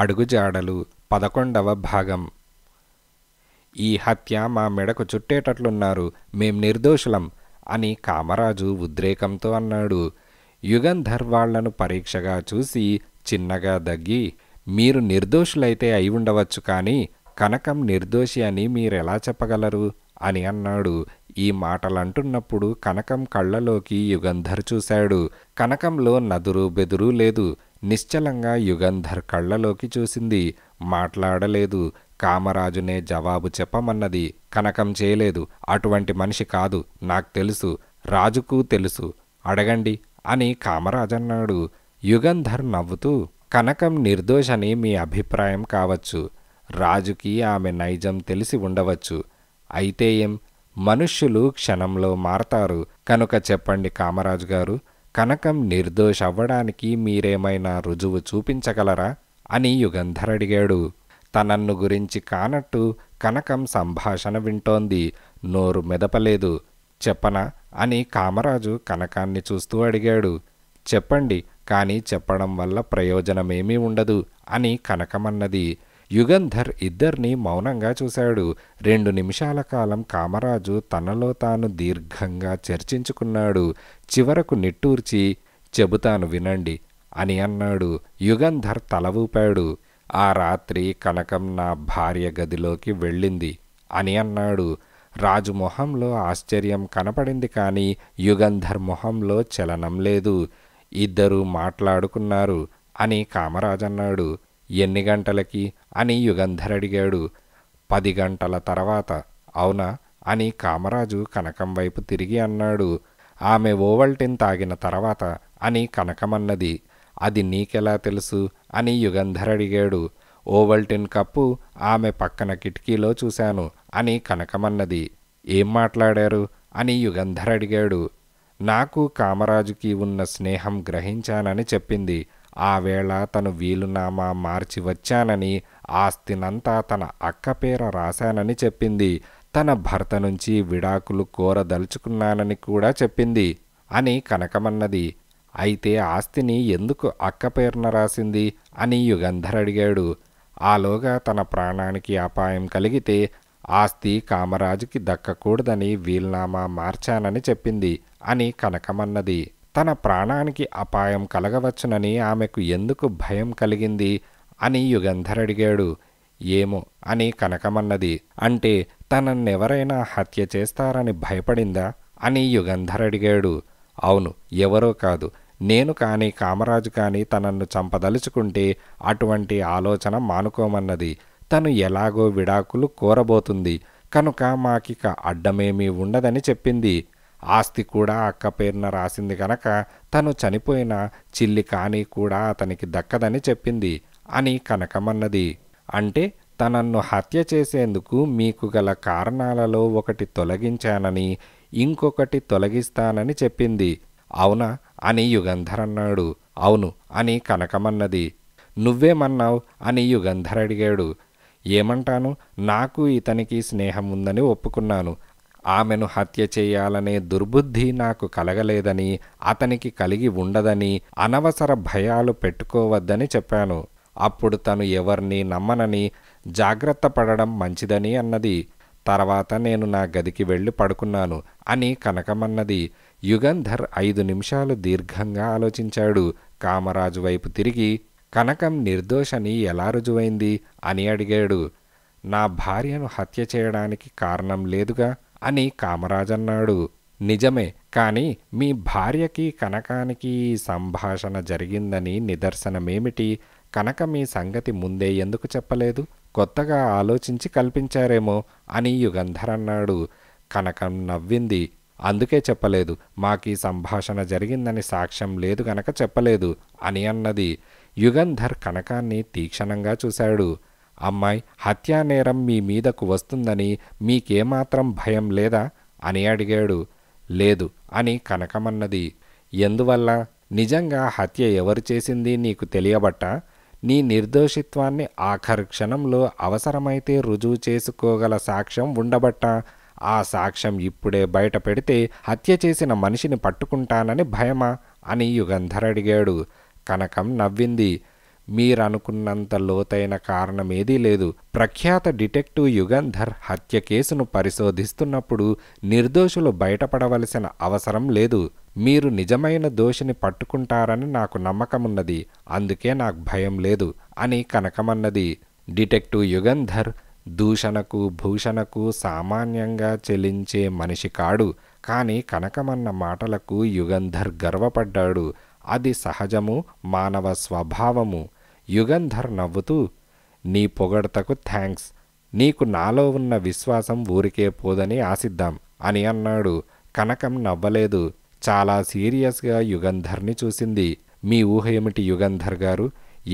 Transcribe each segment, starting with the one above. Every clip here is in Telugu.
అడుగుజాడలు పదకొండవ భాగం ఈ హత్య మా మెడకు చుట్టేటట్లున్నారు మేం నిర్దోషులం అని కామరాజు ఉద్రేకంతో అన్నాడు యుగంధర్ వాళ్లను పరీక్షగా చూసి చిన్నగా దగ్గి మీరు నిర్దోషులైతే అయి ఉండవచ్చు కానీ కనకం నిర్దోషి అని మీరెలా చెప్పగలరు అని అన్నాడు ఈ మాటలంటున్నప్పుడు కనకం కళ్ళలోకి యుగంధర్ చూశాడు కనకంలో నదురు బెదురు లేదు నిశ్చలంగా యుగంధర్ కళ్ళలోకి చూసింది మాట్లాడలేదు కామరాజునే జవాబు చెప్పమన్నది కనకం చేయలేదు అటువంటి మనిషి కాదు నాకు తెలుసు రాజుకు తెలుసు అడగండి అని కామరాజన్నాడు యుగంధర్ నవ్వుతూ కనకం నిర్దోషని మీ అభిప్రాయం కావచ్చు రాజుకి ఆమె నైజం తెలిసి ఉండవచ్చు అయితే ఏం మనుష్యులు క్షణంలో మారతారు కనుక చెప్పండి కామరాజు గారు కనకం నిర్దోష అవ్వడానికి మీరేమైనా రుజువు చూపించగలరా అని యుగంధర్ అడిగాడు తనన్ను గురించి కానట్టు కనకం సంభాషణ వింటోంది నోరు మెదపలేదు చెప్పనా అని కామరాజు కనకాన్ని చూస్తూ అడిగాడు చెప్పండి కానీ చెప్పడం వల్ల ప్రయోజనమేమీ ఉండదు అని కనకమన్నది యుగంధర్ ఇద్దరిని మౌనంగా చూశాడు రెండు నిమిషాల కాలం కామరాజు తనలో తాను దీర్ఘంగా చర్చించుకున్నాడు చివరకు నిట్టూర్చి చెబుతాను వినండి అని అన్నాడు యుగంధర్ తల ఊపాడు ఆ రాత్రి కనకం నా భార్య గదిలోకి వెళ్ళింది అని అన్నాడు రాజు మొహంలో ఆశ్చర్యం కనపడింది కానీ యుగంధర్ మొహంలో చలనం లేదు ఇద్దరూ మాట్లాడుకున్నారు అని కామరాజన్నాడు ఎన్ని గంటలకి అని యుగంధర్ అడిగాడు పది గంటల తర్వాత అవునా అని కామరాజు కనకం వైపు తిరిగి అన్నాడు ఆమె ఓవల్టిన్ తాగిన తర్వాత అని కనకమన్నది అది నీకెలా తెలుసు అని యుగంధర్ అడిగాడు ఓవల్టిన్ కప్పు ఆమె పక్కన కిటికీలో చూశాను అని కనకమన్నది ఏం మాట్లాడారు అని యుగంధర్ అడిగాడు నాకు కామరాజుకి ఉన్న స్నేహం గ్రహించానని చెప్పింది ఆ వేళ తను వీలునామా మార్చి వచ్చానని ఆస్తినంతా తన అక్క పేర రాశానని చెప్పింది తన భర్త నుంచి విడాకులు కోరదలుచుకున్నానని కూడా చెప్పింది అని కనకమన్నది అయితే ఆస్తిని ఎందుకు అక్క పేరున రాసింది అని యుగంధర్ అడిగాడు ఆలోగా తన ప్రాణానికి అపాయం కలిగితే ఆస్తి కామరాజుకి దక్కకూడదని వీల్నామా మార్చానని చెప్పింది అని కనకమన్నది తన ప్రాణానికి అపాయం కలగవచ్చునని ఆమెకు ఎందుకు భయం కలిగింది అని యుగంధర్ అడిగాడు ఏమో అని కనకమన్నది అంటే తనన్నెవరైనా హత్య చేస్తారని భయపడిందా అని యుగంధర్ అడిగాడు అవును ఎవరో కాదు నేను కానీ కామరాజు కానీ తనన్ను చంపదలుచుకుంటే అటువంటి ఆలోచన మానుకోమన్నది తను ఎలాగో విడాకులు కోరబోతుంది కనుక మాకిక అడ్డమేమీ ఉండదని చెప్పింది ఆస్తి కూడా అక్క పేరున రాసింది గనక తను చనిపోయిన చిల్లి కానీ కూడా అతనికి దక్కదని చెప్పింది అని కనకమన్నది అంటే తనన్ను హత్య చేసేందుకు మీకు గల కారణాలలో ఒకటి తొలగించానని ఇంకొకటి తొలగిస్తానని చెప్పింది అవునా అని యుగంధరన్నాడు అవును అని కనకమన్నది నువ్వేమన్నావు అని యుగంధర్ అడిగాడు ఏమంటాను నాకు ఇతనికి స్నేహం ఉందని ఒప్పుకున్నాను ఆమెను హత్య చేయాలనే దుర్బుద్ధి నాకు కలగలేదని అతనికి కలిగి ఉండదని అనవసర భయాలు పెట్టుకోవద్దని చెప్పాను అప్పుడు తను ఎవరిని నమ్మనని జాగ్రత్త పడడం మంచిదని అన్నది తర్వాత నేను నా గదికి వెళ్ళి పడుకున్నాను అని కనకమన్నది యుగంధర్ ఐదు నిమిషాలు దీర్ఘంగా ఆలోచించాడు కామరాజు వైపు తిరిగి కనకం నిర్దోషని ఎలా రుజువైంది అని అడిగాడు నా భార్యను హత్య చేయడానికి కారణం లేదుగా అని కామరాజన్నాడు నిజమే కాని మీ భార్యకి కనకానికి సంభాషణ జరిగిందని నిదర్శనమేమిటి కనక మీ సంగతి ముందే ఎందుకు చెప్పలేదు కొత్తగా ఆలోచించి కల్పించారేమో అని యుగంధరన్నాడు కనకం నవ్వింది అందుకే చెప్పలేదు మాకీ సంభాషణ జరిగిందని సాక్ష్యం లేదు గనక చెప్పలేదు అని అన్నది యుగంధర్ కనకాన్ని తీక్షణంగా చూశాడు అమ్మాయి హత్యానేరం మీ మీదకు వస్తుందని మీకేమాత్రం భయం లేదా అని అడిగాడు లేదు అని కనకమన్నది ఎందువల్ల నిజంగా హత్య ఎవరు చేసింది నీకు తెలియబట్ట నీ నిర్దోషిత్వాన్ని ఆఖరి క్షణంలో అవసరమైతే రుజువు చేసుకోగల సాక్ష్యం ఉండబట్ట ఆ సాక్ష్యం ఇప్పుడే బయట పెడితే హత్య చేసిన మనిషిని పట్టుకుంటానని భయమా అని యుగంధర్ అడిగాడు కనకం నవ్వింది మీరనుకున్నంత లోతైన కారణమేదీ లేదు ప్రఖ్యాత డిటెక్టివ్ యుగంధర్ హత్య కేసును పరిశోధిస్తున్నప్పుడు నిర్దోషులు బయటపడవలసిన అవసరం లేదు మీరు నిజమైన దోషిని పట్టుకుంటారని నాకు నమ్మకమున్నది అందుకే నాకు భయం లేదు అని కనకమన్నది డిటెక్టివ్ యుగంధర్ దూషణకు భూషణకు సామాన్యంగా చెలించే మనిషి కాడు కానీ కనకమన్న మాటలకు యుగంధర్ గర్వపడ్డాడు అది సహజము మానవ స్వభావము యుగంధర్ నవ్వుతూ నీ పొగడతకు థ్యాంక్స్ నీకు నాలో ఉన్న విశ్వాసం ఊరికే పోదని ఆశిద్దాం అని అన్నాడు కనకం నవ్వలేదు చాలా సీరియస్గా యుగంధర్ని చూసింది మీ ఊహ ఏమిటి యుగంధర్ గారు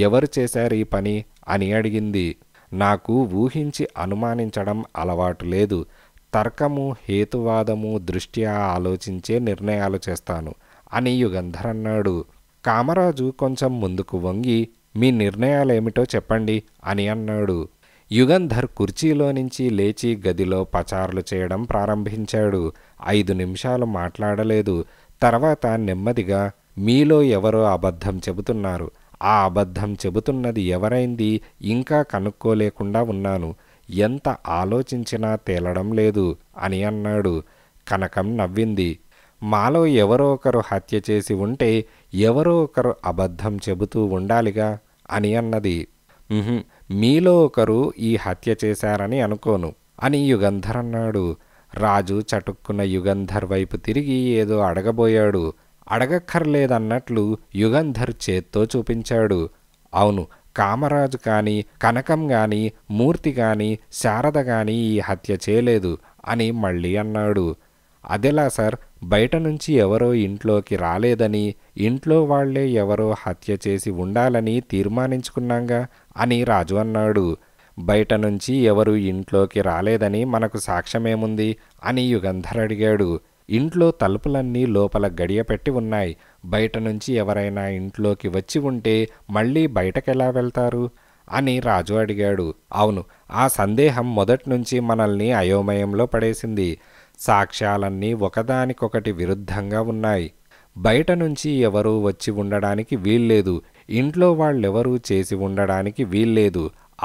ఎవరు చేశారు ఈ పని అని అడిగింది నాకు ఊహించి అనుమానించడం అలవాటు లేదు తర్కము హేతువాదము దృష్ట్యా ఆలోచించే నిర్ణయాలు చేస్తాను అని యుగంధర్ అన్నాడు కామరాజు కొంచెం ముందుకు వంగి మీ నిర్ణయాలేమిటో చెప్పండి అని అన్నాడు యుగంధర్ కుర్చీలో నుంచి లేచి గదిలో పచార్లు చేయడం ప్రారంభించాడు ఐదు నిమిషాలు మాట్లాడలేదు తర్వాత నెమ్మదిగా మీలో ఎవరో అబద్ధం చెబుతున్నారు ఆ అబద్ధం చెబుతున్నది ఎవరైంది ఇంకా కనుక్కోలేకుండా ఉన్నాను ఎంత ఆలోచించినా తేలడం లేదు అని అన్నాడు కనకం నవ్వింది మాలో ఎవరో ఒకరు హత్య చేసి ఉంటే ఎవరో ఒకరు అబద్ధం చెబుతూ ఉండాలిగా అని అన్నది మీలో ఒకరు ఈ హత్య చేశారని అనుకోను అని యుగంధర్ అన్నాడు రాజు చటుక్కున్న యుగంధర్ వైపు తిరిగి ఏదో అడగబోయాడు అడగక్కర్లేదన్నట్లు యుగంధర్ చేత్తో చూపించాడు అవును కామరాజు కానీ కనకం కానీ మూర్తి కానీ శారద కానీ ఈ హత్య చేయలేదు అని మళ్ళీ అన్నాడు అదెలా సార్ బయట నుంచి ఎవరో ఇంట్లోకి రాలేదని ఇంట్లో వాళ్లే ఎవరో హత్య చేసి ఉండాలని తీర్మానించుకున్నాంగా అని రాజు అన్నాడు బయట నుంచి ఎవరు ఇంట్లోకి రాలేదని మనకు సాక్ష్యమేముంది అని యుగంధర్ అడిగాడు ఇంట్లో తలుపులన్నీ లోపల గడియపెట్టి ఉన్నాయి బయట నుంచి ఎవరైనా ఇంట్లోకి వచ్చి ఉంటే మళ్ళీ బయటకెలా వెళ్తారు అని రాజు అడిగాడు అవును ఆ సందేహం మొదటి నుంచి మనల్ని అయోమయంలో పడేసింది సాక్ష్యాలన్నీ ఒకదానికొకటి విరుద్ధంగా ఉన్నాయి బయట నుంచి ఎవరూ వచ్చి ఉండడానికి వీల్లేదు ఇంట్లో వాళ్ళెవరూ చేసి ఉండడానికి వీల్లేదు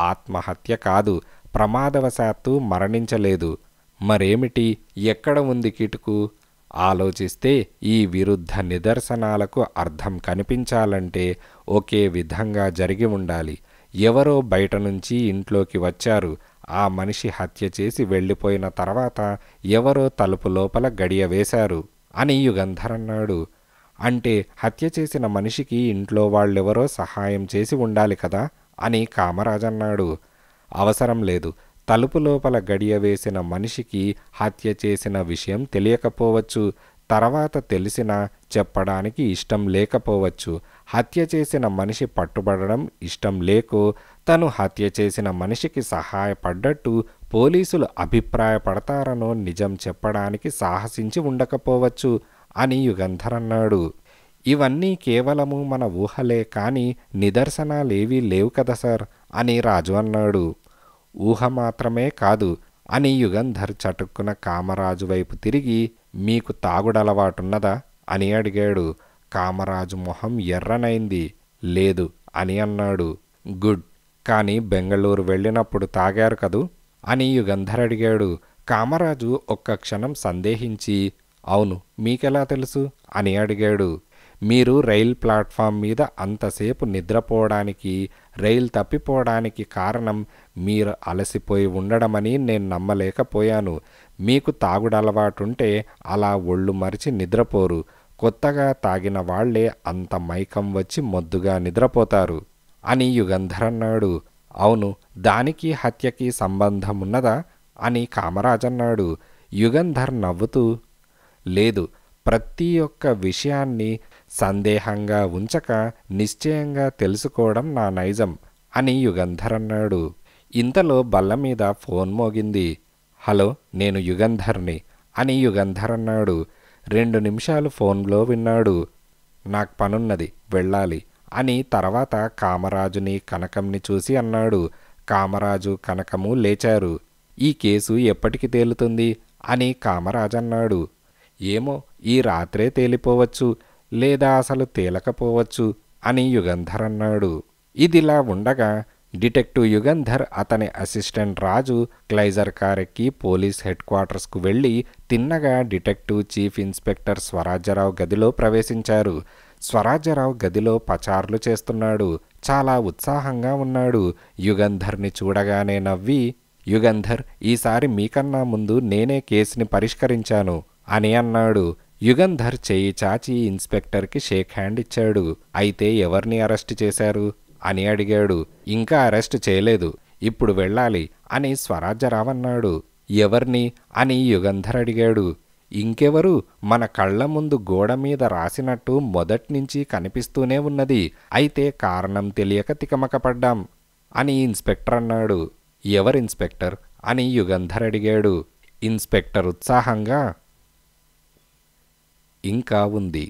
ఆత్మహత్య కాదు ప్రమాదవశాత్తు మరణించలేదు మరేమిటి ఎక్కడ ఉంది కిటుకు ఆలోచిస్తే ఈ విరుద్ధ నిదర్శనాలకు అర్థం కనిపించాలంటే ఒకే విధంగా జరిగి ఉండాలి ఎవరో బయట నుంచి ఇంట్లోకి వచ్చారు ఆ మనిషి హత్య చేసి వెళ్ళిపోయిన తర్వాత ఎవరో తలుపు లోపల గడియ వేశారు అని యుగంధరన్నాడు అంటే హత్య చేసిన మనిషికి ఇంట్లో వాళ్ళెవరో సహాయం చేసి ఉండాలి కదా అని కామరాజన్నాడు అవసరం లేదు తలుపు లోపల గడియ వేసిన మనిషికి హత్య చేసిన విషయం తెలియకపోవచ్చు తర్వాత తెలిసినా చెప్పడానికి ఇష్టం లేకపోవచ్చు హత్య చేసిన మనిషి పట్టుబడడం ఇష్టం లేక తను హత్య చేసిన మనిషికి సహాయపడ్డట్టు పోలీసులు అభిప్రాయపడతారనో నిజం చెప్పడానికి సాహసించి ఉండకపోవచ్చు అని యుగంధరన్నాడు ఇవన్నీ కేవలము మన ఊహలే కానీ నిదర్శనాలేవీ లేవు కదా సార్ అని రాజు అన్నాడు ఊహ మాత్రమే కాదు అని యుగంధర్ చటుక్కున కామరాజు వైపు తిరిగి మీకు తాగుడలవాటున్నదా అని అడిగాడు కామరాజు మొహం ఎర్రనైంది లేదు అని అన్నాడు గుడ్ కానీ బెంగళూరు వెళ్ళినప్పుడు తాగారు కదూ అని యుగంధర్ అడిగాడు కామరాజు ఒక్క క్షణం సందేహించి అవును మీకెలా తెలుసు అని అడిగాడు మీరు రైల్ ప్లాట్ఫామ్ మీద అంతసేపు నిద్రపోవడానికి రైల్ తప్పిపోవడానికి కారణం మీరు అలసిపోయి ఉండడమని నేను నమ్మలేకపోయాను మీకు తాగుడు అలా ఒళ్ళు మరిచి నిద్రపోరు కొత్తగా తాగిన వాళ్లే అంత మైకం వచ్చి మొద్దుగా నిద్రపోతారు అని యుగంధరన్నాడు అవును దానికి హత్యకి సంబంధమున్నదా అని కామరాజన్నాడు యుగంధర్ నవ్వుతూ లేదు ప్రతి ఒక్క విషయాన్ని సందేహంగా ఉంచక నిశ్చయంగా తెలుసుకోవడం నా నైజం అని యుగంధర్ అన్నాడు ఇంతలో బల్ల మీద ఫోన్ మోగింది హలో నేను యుగంధర్ని అని యుగంధర్ అన్నాడు రెండు నిమిషాలు ఫోన్లో విన్నాడు నాకు పనున్నది వెళ్ళాలి అని తర్వాత కామరాజుని కనకంని చూసి అన్నాడు కామరాజు కనకము లేచారు ఈ కేసు ఎప్పటికి తేలుతుంది అని కామరాజు అన్నాడు ఏమో ఈ రాత్రే తేలిపోవచ్చు లేదా అసలు తేలకపోవచ్చు అని యుగంధర్ అన్నాడు ఇదిలా ఉండగా డిటెక్టివ్ యుగంధర్ అతని అసిస్టెంట్ రాజు క్లైజర్ కారెక్కి పోలీస్ హెడ్ క్వార్టర్స్కు వెళ్ళి తిన్నగా డిటెక్టివ్ చీఫ్ ఇన్స్పెక్టర్ స్వరాజ్యరావు గదిలో ప్రవేశించారు స్వరాజ్యరావు గదిలో పచార్లు చేస్తున్నాడు చాలా ఉత్సాహంగా ఉన్నాడు యుగంధర్ని చూడగానే నవ్వి యుగంధర్ ఈసారి మీకన్నా ముందు నేనే కేసుని పరిష్కరించాను అని అన్నాడు యుగంధర్ చేయి చాచి ఇన్స్పెక్టర్కి షేక్ హ్యాండ్ ఇచ్చాడు అయితే ఎవర్ని అరెస్ట్ చేశారు అని అడిగాడు ఇంకా అరెస్ట్ చేయలేదు ఇప్పుడు వెళ్ళాలి అని స్వరాజ్యరావన్నాడు ఎవర్ని అని యుగంధర్ అడిగాడు ఇంకెవరు మన కళ్ల ముందు గోడ మీద రాసినట్టు మొదట్నుంచి కనిపిస్తూనే ఉన్నది అయితే కారణం తెలియక తికమకపడ్డాం అని ఇన్స్పెక్టర్ అన్నాడు ఎవరు ఇన్స్పెక్టర్ అని యుగంధర్ అడిగాడు ఇన్స్పెక్టర్ ఉత్సాహంగా ఇంకా ఉంది